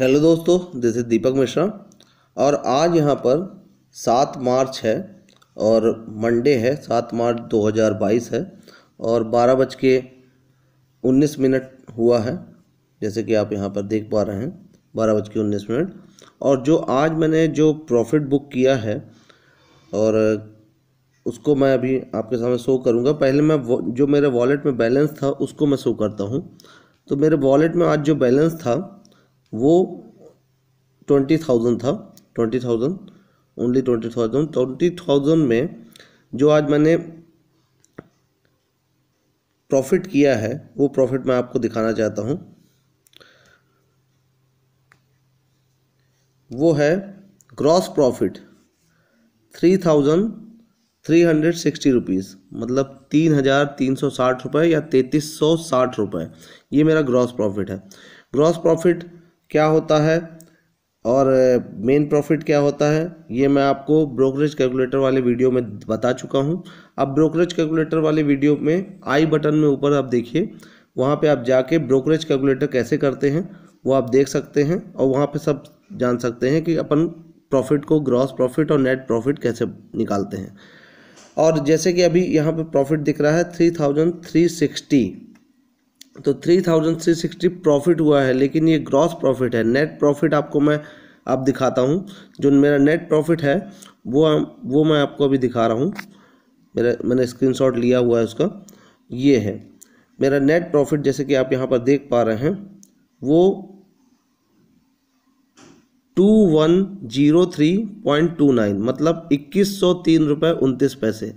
hello दोस्तों this is दीपक मिश्रा और आज यहाँ पर सात मार्च है और मंडे है सात मार्च 2022 है और बारह बज के उन्नीस मिनट हुआ है जैसे कि आप यहाँ पर देख पा रहे हैं बारह बज के उन्नीस मिनट और जो आज मैंने जो प्रॉफिट बुक किया है और उसको मैं अभी आपके सामने शो करूँगा पहले मैं जो मेरे वॉलेट में बैलेंस था उसको मैं शो करता हूँ तो मेरे वॉलेट में आज जो बैलेंस था वो ट्वेंटी थाउजेंड था twenty thousand only twenty thousand twenty thousand में जो आज मैंने प्रॉफिट किया है वो प्रॉफिट मैं आपको दिखाना चाहता हूँ वो है gross profit three thousand three hundred sixty rupees मतलब तीन हज़ार तीन सौ साठ रुपये या तैंतीस सौ साठ रुपये ये मेरा ग्रॉस प्रॉफिट है ग्रॉस प्रॉफिट क्या होता है और मेन प्रॉफिट क्या होता है ये मैं आपको ब्रोकरेज कैलकुलेटर वाले वीडियो में बता चुका हूँ अब ब्रोकरेज कैलकुलेटर वाले वीडियो में आई बटन में ऊपर आप देखिए वहाँ पे आप जाके ब्रोकरेज कैलकुलेटर कैसे करते हैं वो आप देख सकते हैं और वहाँ पे सब जान सकते हैं कि अपन प्रॉफिट को ग्रॉस प्रॉफिट और नेट प्रॉफिट कैसे निकालते हैं और जैसे कि अभी यहाँ पर प्रॉफिट दिख रहा है थ्री थाउजेंड थ्री सिक्सटी तो three thousand three sixty profit हुआ है लेकिन ये ग्रॉस प्रॉफिट है नेट प्रॉफिट आपको मैं आप दिखाता हूँ जो मेरा नेट प्रॉफिट है वो वो मैं आपको अभी दिखा रहा हूँ मेरा मैंने स्क्रीनशॉट लिया हुआ है उसका ये है मेरा नेट प्रॉफिट जैसे कि आप यहाँ पर देख पा रहे हैं वो two one zero three point two nine मतलब इक्कीस सौ तीन रुपये उनतीस पैसे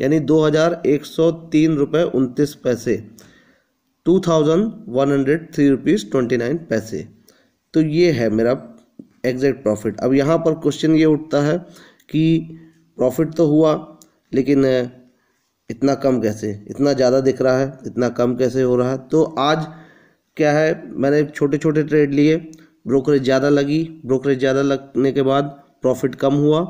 यानी दो हज़ार एक सौ तीन रुपये उनतीस पैसे two thousand one hundred three rupees twenty nine पैसे तो ये है मेरा एग्जैक्ट प्रॉफिट अब यहाँ पर क्वेश्चन ये उठता है कि प्रॉफिट तो हुआ लेकिन इतना कम कैसे इतना ज़्यादा दिख रहा है इतना कम कैसे हो रहा है तो आज क्या है मैंने छोटे छोटे ट्रेड लिए ब्रोकरेज ज़्यादा लगी ब्रोकरेज ज़्यादा लगने के बाद प्रॉफिट कम हुआ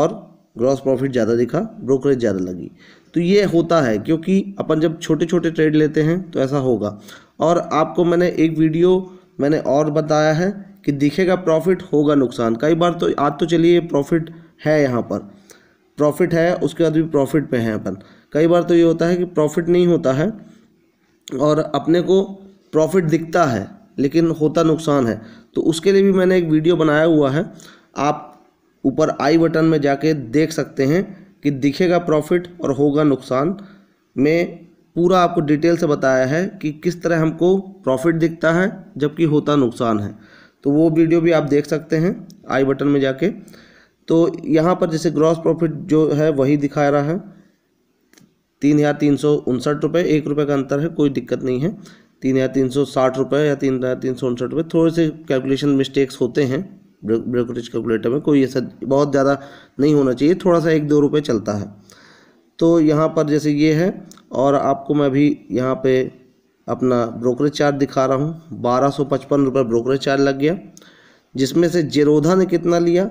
और ग्रॉस प्रॉफिट ज़्यादा दिखा ब्रोकरेज ज़्यादा लगी तो ये होता है क्योंकि अपन जब छोटे छोटे ट्रेड लेते हैं तो ऐसा होगा और आपको मैंने एक वीडियो मैंने और बताया है कि दिखेगा प्रॉफिट होगा नुकसान कई बार तो आज तो चलिए प्रॉफिट है यहाँ पर प्रॉफिट है उसके बाद भी प्रॉफिट पे हैं अपन कई बार तो ये होता है कि प्रॉफिट नहीं होता है और अपने को प्रॉफिट दिखता है लेकिन होता नुकसान है तो उसके लिए भी मैंने एक वीडियो बनाया हुआ है आप ऊपर आई बटन में जाके देख सकते हैं कि दिखेगा प्रॉफिट और होगा नुकसान में पूरा आपको डिटेल से बताया है कि किस तरह हमको प्रॉफिट दिखता है जबकि होता नुकसान है तो वो वीडियो भी आप देख सकते हैं आई बटन में जाके तो यहाँ पर जैसे ग्रॉस प्रॉफिट जो है वही दिखा रहा है तीन हज़ार तीन सौ उनसठ रुपये एक रुपये का अंतर है कोई दिक्कत नहीं है तीन हज़ार तीन सौ साठ रुपये या तीन हज़ार तीन सौ उनसठ रुपये थोड़े से कैलकुलेशन मिस्टेक्स होते हैं ब्रोकरेज कैलकुलेटर में कोई ऐसा बहुत ज़्यादा नहीं होना चाहिए थोड़ा सा एक दो रुपये चलता है तो यहाँ पर जैसे ये है और आपको मैं अभी यहाँ पे अपना ब्रोकरेज चार्ज दिखा रहा हूँ बारह सौ पचपन रुपये ब्रोकरेज चार्ज लग गया जिसमें से जेरोधा ने कितना लिया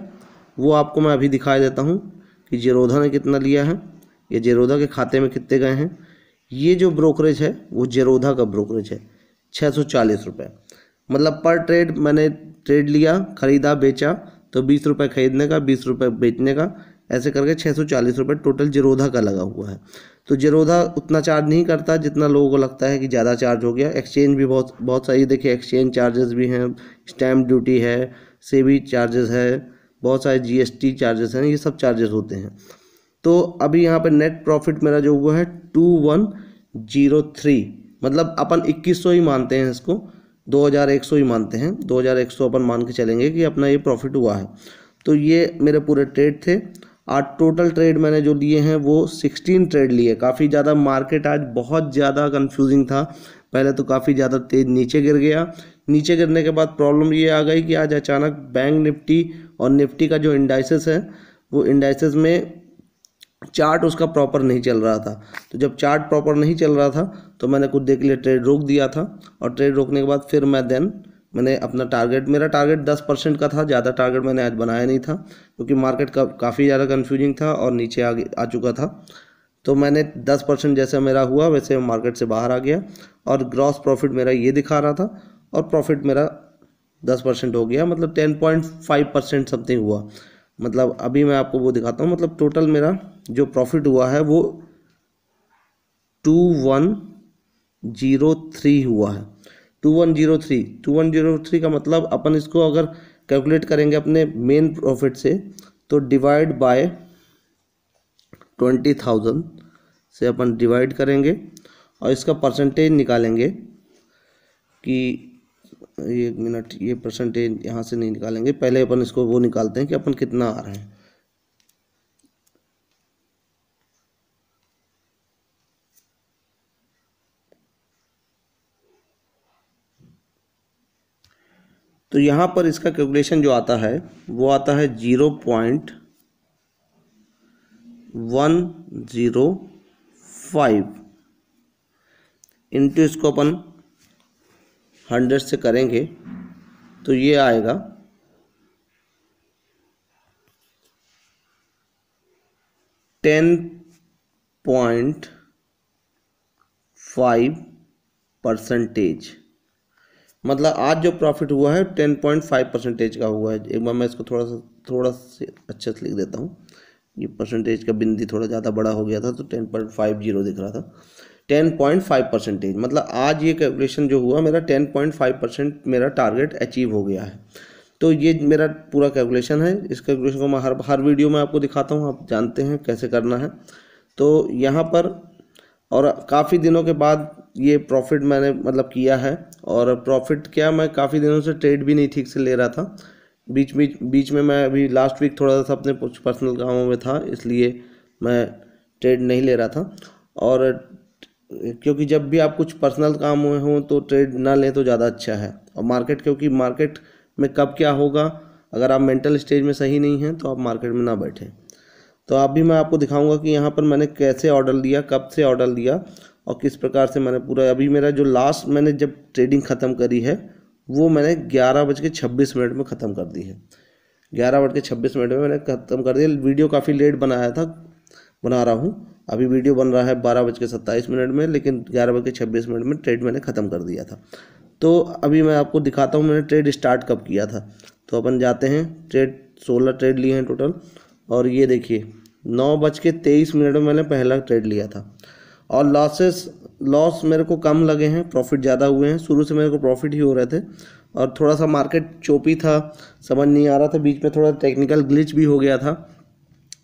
वो आपको मैं अभी दिखा देता हूँ कि जेरोधा ने कितना लिया है ये जेरोधा के खाते में कितने गए हैं ये जो ब्रोकरेज है वो जेरोधा का ब्रोकरेज है छः सौ चालीस रुपये मतलब पर ट्रेड मैंने ट्रेड लिया ख़रीदा बेचा तो बीस रुपये ख़रीदने का बीस रुपये बेचने का ऐसे करके छः सौ चालीस रुपये टोटल जिरोधा का लगा हुआ है तो जिरोधा उतना चार्ज नहीं करता जितना लोगों को लगता है कि ज़्यादा चार्ज हो गया एक्सचेंज भी बहुत बहुत सारी देखिए एक्सचेंज चार्जेस भी हैं स्टैम्प ड्यूटी है सेवी चार्जेस है बहुत सारे जीएसटी चार्जेस हैं ये सब चार्जेस होते हैं तो अभी यहाँ पर नेट प्रॉफिट मेरा जो हुआ है टू वन जीरो थ्री मतलब अपन इक्कीस सौ ही मानते हैं इसको दो हज़ार एक सौ ही मानते हैं दो हज़ार एक सौ अपन मान के चलेंगे कि अपना ये प्रॉफिट हुआ है तो ये मेरे पूरे ट्रेड थे आज टोटल ट्रेड मैंने जो लिए हैं वो सिक्सटीन ट्रेड लिए काफ़ी ज़्यादा मार्केट आज बहुत ज़्यादा कन्फ्यूजिंग था पहले तो काफ़ी ज़्यादा तेज़ नीचे गिर गया नीचे गिरने के बाद प्रॉब्लम ये आ गई कि आज अचानक बैंक निफ्टी और निफ्टी का जो इंडाइसेस है वो इंडाइसेस में चार्ट उसका प्रॉपर नहीं चल रहा था तो जब चार्ट प्रॉपर नहीं चल रहा था तो मैंने कुछ देर के लिए ट्रेड रोक दिया था और ट्रेड रोकने के बाद फिर मैं देन मैंने अपना टारगेट मेरा टारगेट दस परसेंट का था ज़्यादा टारगेट मैंने आज बनाया नहीं था क्योंकि मार्केट का काफ़ी ज़्यादा कन्फ्यूजिंग था और नीचे आ आ चुका था तो मैंने दस परसेंट जैसा मेरा हुआ वैसे मार्केट से बाहर आ गया और ग्रॉस प्रॉफिट मेरा ये दिखा रहा था और प्रॉफिट मेरा दस परसेंट हो गया मतलब ten point five percent something हुआ मतलब अभी मैं आपको वो दिखाता हूँ मतलब टोटल मेरा जो प्रॉफिट हुआ है वो टू वन जीरो थ्री हुआ है two one zero three two one zero three का मतलब अपन इसको अगर कैलकुलेट करेंगे अपने मेन प्रॉफिट से तो डिवाइड बाय ट्वेंटी थाउजेंड से अपन डिवाइड करेंगे और इसका परसेंटेज निकालेंगे कि एक मिनट ये परसेंटेज यहाँ से नहीं निकालेंगे पहले अपन इसको वो निकालते हैं कि अपन कितना आ रहे हैं तो यहाँ पर इसका कैलकुलेशन जो आता है वो आता है zero point one zero five into इसको अपन हंड्रेड से करेंगे तो ये आएगा टेन पॉइंट फाइव परसेंटेज मतलब आज जो प्रॉफिट हुआ है टेन पॉइंट फाइव परसेंटेज का हुआ है एक बार मैं इसको थोड़ा सा थोड़ा से अच्छे से लिख देता हूँ ये परसेंटेज का बिंदी थोड़ा ज़्यादा बड़ा हो गया था तो टेन पॉइंट फाइव जीरो दिख रहा था टेन पॉइंट फाइव परसेंटेज मतलब आज ये कैलकुलेशन जो हुआ मेरा टेन पॉइंट फाइव परसेंट मेरा टारगेट अचीव हो गया है तो ये मेरा पूरा कैलकुलेशन है इस कैलकुलेशन को मैं हर हर वीडियो में आपको दिखाता हूँ आप जानते हैं कैसे करना है तो यहाँ पर और काफ़ी दिनों के बाद ये प्रॉफिट मैंने मतलब किया है और प्रॉफिट क्या मैं काफ़ी दिनों से ट्रेड भी नहीं ठीक से ले रहा था बीच बीच बीच में मैं अभी लास्ट वीक थोड़ा सा अपने कुछ पर्सनल कामों में था इसलिए मैं ट्रेड नहीं ले रहा था और क्योंकि जब भी आप कुछ पर्सनल काम हुए हों तो ट्रेड ना लें तो ज़्यादा अच्छा है और मार्केट क्योंकि मार्केट में कब क्या होगा अगर आप मेंटल स्टेज में सही नहीं हैं तो आप मार्केट में ना बैठें तो आप भी मैं आपको दिखाऊंगा कि यहाँ पर मैंने कैसे ऑर्डर लिया कब से ऑर्डर लिया और किस प्रकार से मैंने पूरा अभी मेरा जो लास्ट मैंने जब ट्रेडिंग ख़त्म करी है वो मैंने ग्यारह बज के छब्बीस मिनट में ख़त्म कर दी है ग्यारह बज के छब्बीस मिनट में मैंने ख़त्म कर दिया वीडियो काफ़ी लेट बनाया था बना रहा हूँ अभी वीडियो बन रहा है बारह बज के सत्ताईस मिनट में लेकिन ग्यारह बज के छब्बीस मिनट में ट्रेड मैंने ख़त्म कर दिया था तो अभी मैं आपको दिखाता हूँ मैंने ट्रेड स्टार्ट कब किया था तो अपन जाते हैं ट्रेड सोलह ट्रेड लिए हैं टोटल और ये देखिए नौ बज के तेईस मिनट में मैंने पहला ट्रेड लिया था और लॉसेस लॉस मेरे को कम लगे हैं प्रॉफिट ज़्यादा हुए हैं शुरू से मेरे को प्रॉफिट ही हो रहे थे और थोड़ा सा मार्केट चोपी था समझ नहीं आ रहा था बीच में थोड़ा टेक्निकल ग्लिच भी हो गया था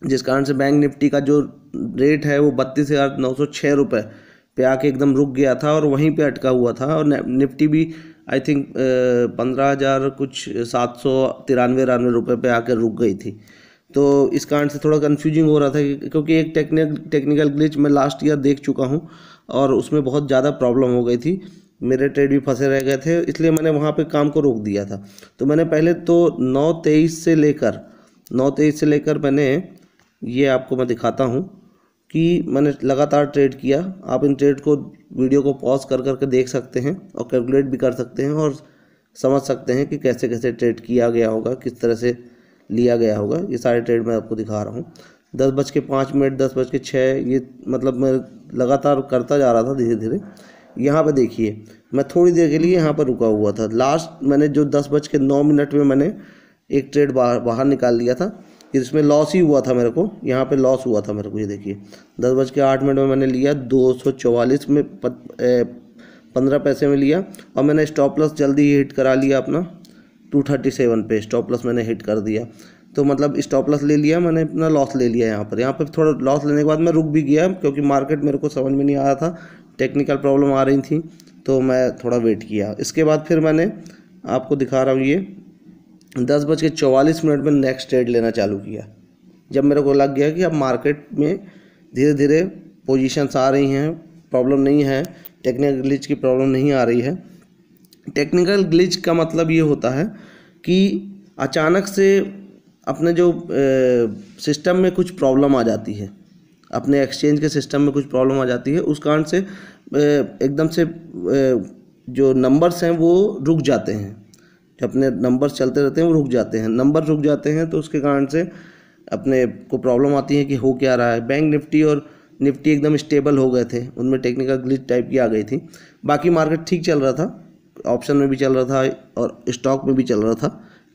जिस कारण से बैंक निफ्टी का जो रेट है वो बत्तीस हज़ार नौ सौ छः रुपये पे आके एकदम रुक गया था और वहीं पे अटका हुआ था और निफ्टी भी आई थिंक पंद्रह हज़ार कुछ सात सौ तिरानवे तिरानवे रुपये पे आकर रुक गई थी तो इस कारण से थोड़ा कन्फ्यूजिंग हो रहा था क्योंकि एक टेक्निक टेक्निकल ग्लिच मैं लास्ट ईयर देख चुका हूँ और उसमें बहुत ज़्यादा प्रॉब्लम हो गई थी मेरे ट्रेड भी फंसे रह गए थे इसलिए मैंने वहाँ पे काम को रोक दिया था तो मैंने पहले तो नौ तेईस से लेकर नौ तेईस से लेकर मैंने ये आपको मैं दिखाता हूँ कि मैंने लगातार ट्रेड किया आप इन ट्रेड को वीडियो को पॉज कर करके देख सकते हैं और कैलकुलेट भी कर सकते हैं और समझ सकते हैं कि कैसे कैसे ट्रेड किया गया होगा किस तरह से लिया गया होगा ये सारे ट्रेड मैं आपको दिखा रहा हूँ दस बज के पाँच मिनट दस बज के छः ये मतलब मैं लगातार करता जा रहा था धीरे धीरे यहाँ पर देखिए मैं थोड़ी देर के लिए यहाँ पर रुका हुआ था लास्ट मैंने जो दस बज के नौ मिनट में मैंने एक ट्रेड बाहर बाहर निकाल लिया था इसमें लॉस ही हुआ था मेरे को यहाँ पे लॉस हुआ था मेरे को ये देखिए दस बज के आठ मिनट में मैंने लिया दो सौ चौवालीस में पंद्रह पैसे में लिया और मैंने स्टॉप लॉस जल्दी ही हिट करा लिया अपना टू थर्टी सेवन पे स्टॉप लॉस मैंने हिट कर दिया तो मतलब स्टॉप लॉस ले लिया मैंने अपना लॉस ले लिया यहाँ पर यहाँ पर थोड़ा लॉस लेने के बाद मैं रुक भी गया क्योंकि मार्केट मेरे को समझ में नहीं आ रहा था टेक्निकल प्रॉब्लम आ रही थी तो मैं थोड़ा वेट किया इसके बाद फिर मैंने आपको दिखा रहा हूँ ये दस बज के चौवालीस मिनट में नेक्स्ट ट्रेड लेना चालू किया जब मेरे को लग गया कि अब मार्केट में धीरे धीरे पोजीशंस आ रही हैं प्रॉब्लम नहीं है टेक्निकल ग्लिच की प्रॉब्लम नहीं आ रही है टेक्निकल ग्लिच का मतलब ये होता है कि अचानक से अपने जो सिस्टम में कुछ प्रॉब्लम आ जाती है अपने एक्सचेंज के सिस्टम में कुछ प्रॉब्लम आ जाती है उस कारण से एकदम से जो नंबर्स हैं वो रुक जाते हैं अपने नंबर्स चलते रहते हैं वो रुक जाते हैं नंबर रुक जाते हैं तो उसके कारण से अपने को प्रॉब्लम आती है कि हो क्या रहा है बैंक निफ्टी और निफ्टी एकदम स्टेबल हो गए थे उनमें टेक्निकल ग्लिच टाइप की आ गई थी बाकी मार्केट ठीक चल रहा था ऑप्शन में भी चल रहा था और स्टॉक में भी चल रहा था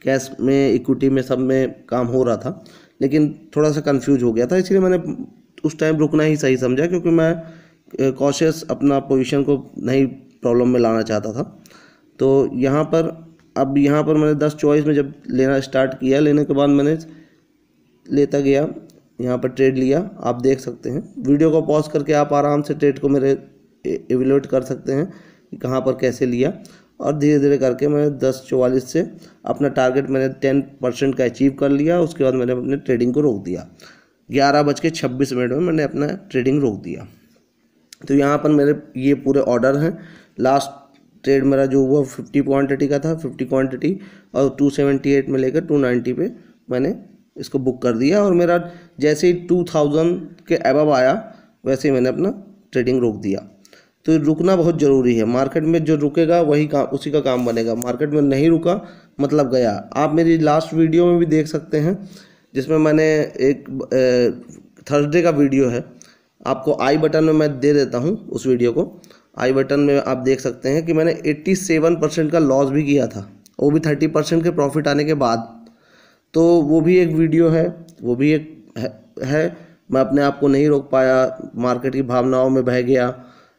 कैश में इक्विटी में सब में काम हो रहा था लेकिन थोड़ा सा कंफ्यूज हो गया था इसलिए मैंने उस टाइम रुकना ही सही समझा क्योंकि मैं कॉशियस अपना पोजीशन को नहीं प्रॉब्लम में लाना चाहता था तो यहाँ पर अब यहाँ पर मैंने दस चॉइस में जब लेना स्टार्ट किया लेने के बाद मैंने लेता गया यहाँ पर ट्रेड लिया आप देख सकते हैं वीडियो को पॉज करके आप आराम से ट्रेड को मेरे एवेलेट कर सकते हैं कि कहाँ पर कैसे लिया और धीरे धीरे करके मैंने दस चौवालीस से अपना टारगेट मैंने टेन परसेंट का अचीव कर लिया उसके बाद मैंने अपने ट्रेडिंग को रोक दिया ग्यारह बज के छब्बीस मिनट में मैंने अपना ट्रेडिंग रोक दिया तो यहाँ पर मेरे ये पूरे ऑर्डर हैं लास्ट ट्रेड मेरा जो हुआ फिफ्टी क्वान्टिटी का था फिफ्टी क्वान्टिटी और टू सेवेंटी एट में लेकर टू नाइन्टी पे मैंने इसको बुक कर दिया और मेरा जैसे ही टू थाउजेंड के अबव आया वैसे ही मैंने अपना ट्रेडिंग रोक दिया तो रुकना बहुत ज़रूरी है मार्केट में जो रुकेगा वही काम उसी का काम बनेगा मार्केट में नहीं रुका मतलब गया आप मेरी लास्ट वीडियो में भी देख सकते हैं जिसमें मैंने एक थर्सडे का वीडियो है आपको आई बटन में मैं दे देता हूँ उस वीडियो को आई बटन में आप देख सकते हैं कि मैंने 87 परसेंट का लॉस भी किया था वो भी 30 परसेंट के प्रॉफिट आने के बाद तो वो भी एक वीडियो है वो भी एक है, है मैं अपने आप को नहीं रोक पाया मार्केट की भावनाओं में बह गया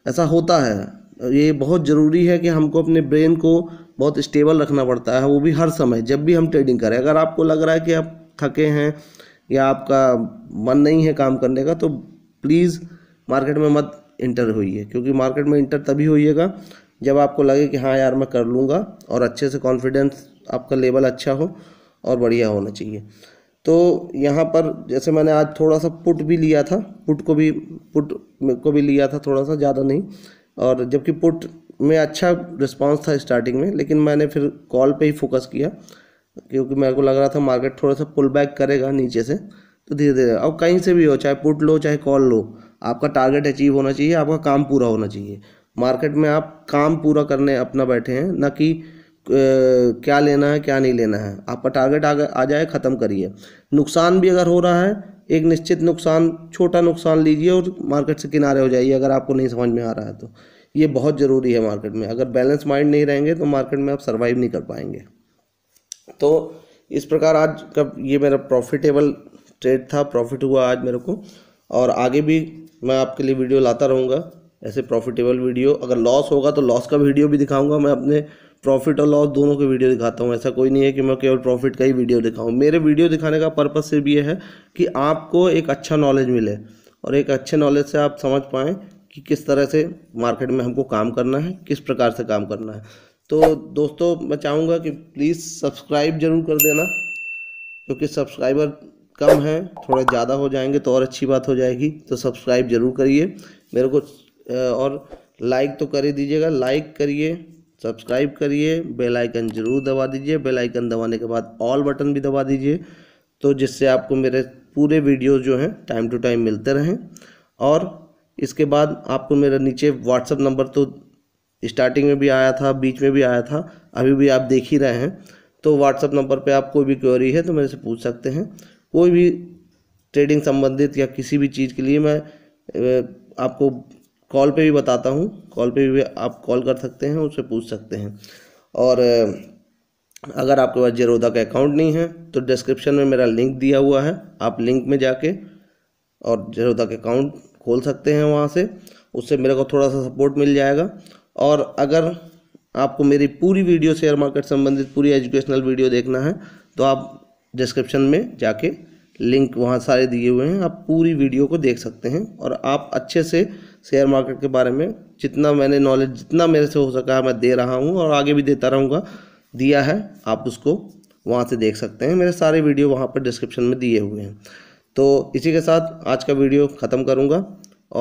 ऐसा होता है ये बहुत ज़रूरी है कि हमको अपने ब्रेन को बहुत स्टेबल रखना पड़ता है वो भी हर समय जब भी हम ट्रेडिंग करें अगर आपको लग रहा है कि आप थके हैं या आपका मन नहीं है काम करने का तो प्लीज़ मार्केट में मत इंटर हुई है क्योंकि मार्केट में इंटर तभी होइएगा जब आपको लगे कि हाँ यार मैं कर लूँगा और अच्छे से कॉन्फिडेंस आपका लेवल अच्छा हो और बढ़िया होना चाहिए तो यहाँ पर जैसे मैंने आज थोड़ा सा पुट भी लिया था पुट को भी पुट को भी लिया था थोड़ा सा ज़्यादा नहीं और जबकि पुट में अच्छा रिस्पांस था स्टार्टिंग में लेकिन मैंने फिर कॉल पे ही फोकस किया क्योंकि मेरे को लग रहा था मार्केट थोड़ा सा पुल बैक करेगा नीचे से तो धीरे धीरे अब कहीं से भी हो चाहे पुट लो चाहे कॉल लो आपका टारगेट अचीव होना चाहिए आपका काम पूरा होना चाहिए मार्केट में आप काम पूरा करने अपना बैठे हैं ना कि क्या लेना है क्या नहीं लेना है आपका टारगेट आ, आ जाए ख़त्म करिए नुकसान भी अगर हो रहा है एक निश्चित नुकसान छोटा नुकसान लीजिए और मार्केट से किनारे हो जाइए अगर आपको नहीं समझ में आ रहा है तो ये बहुत ज़रूरी है मार्केट में अगर बैलेंस माइंड नहीं रहेंगे तो मार्केट में आप सर्वाइव नहीं कर पाएंगे तो इस प्रकार आज का ये मेरा प्रॉफिटेबल ट्रेड था प्रॉफिट हुआ आज मेरे को और आगे भी मैं आपके लिए वीडियो लाता रहूँगा ऐसे प्रॉफिटेबल वीडियो अगर लॉस होगा तो लॉस का वीडियो भी दिखाऊंगा मैं अपने प्रॉफिट और लॉस दोनों के वीडियो दिखाता हूँ ऐसा कोई नहीं है कि मैं केवल प्रॉफिट का ही वीडियो दिखाऊँ मेरे वीडियो दिखाने का पर्पज़ सिर्फ ये है कि आपको एक अच्छा नॉलेज मिले और एक अच्छे नॉलेज से आप समझ पाएँ कि किस तरह से मार्केट में हमको काम करना है किस प्रकार से काम करना है तो दोस्तों मैं चाहूँगा कि प्लीज़ सब्सक्राइब ज़रूर कर देना क्योंकि सब्सक्राइबर कम हैं थोड़े ज़्यादा हो जाएंगे तो और अच्छी बात हो जाएगी तो सब्सक्राइब ज़रूर करिए मेरे को और लाइक तो कर ही दीजिएगा लाइक करिए सब्सक्राइब करिए बेल आइकन ज़रूर दबा दीजिए बेल आइकन दबाने के बाद ऑल बटन भी दबा दीजिए तो जिससे आपको मेरे पूरे वीडियो जो हैं टाइम टू टाइम मिलते रहें और इसके बाद आपको मेरा नीचे व्हाट्सअप नंबर तो स्टार्टिंग में भी आया था बीच में भी आया था अभी भी आप देख ही रहे हैं तो व्हाट्सअप नंबर पे आप कोई भी क्वेरी है तो मेरे से पूछ सकते हैं कोई भी ट्रेडिंग संबंधित या किसी भी चीज़ के लिए मैं आपको कॉल पे भी बताता हूँ कॉल पे भी आप कॉल कर सकते हैं उससे पूछ सकते हैं और अगर आपके पास जेरोदा का अकाउंट नहीं है तो डिस्क्रिप्शन में मेरा लिंक दिया हुआ है आप लिंक में जाके और जेरोदा का अकाउंट खोल सकते हैं वहाँ से उससे मेरे को थोड़ा सा सपोर्ट मिल जाएगा और अगर आपको मेरी पूरी वीडियो शेयर मार्केट संबंधित पूरी एजुकेशनल वीडियो देखना है तो आप डिस्क्रिप्शन में जाके लिंक वहाँ सारे दिए हुए हैं आप पूरी वीडियो को देख सकते हैं और आप अच्छे से शेयर मार्केट के बारे में जितना मैंने नॉलेज जितना मेरे से हो सका है मैं दे रहा हूँ और आगे भी देता रहूँगा दिया है आप उसको वहाँ से देख सकते हैं मेरे सारे वीडियो वहाँ पर डिस्क्रिप्शन में दिए हुए हैं तो इसी के साथ आज का वीडियो ख़त्म करूँगा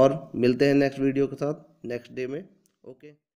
और मिलते हैं नेक्स्ट वीडियो के साथ नेक्स्ट डे में ओके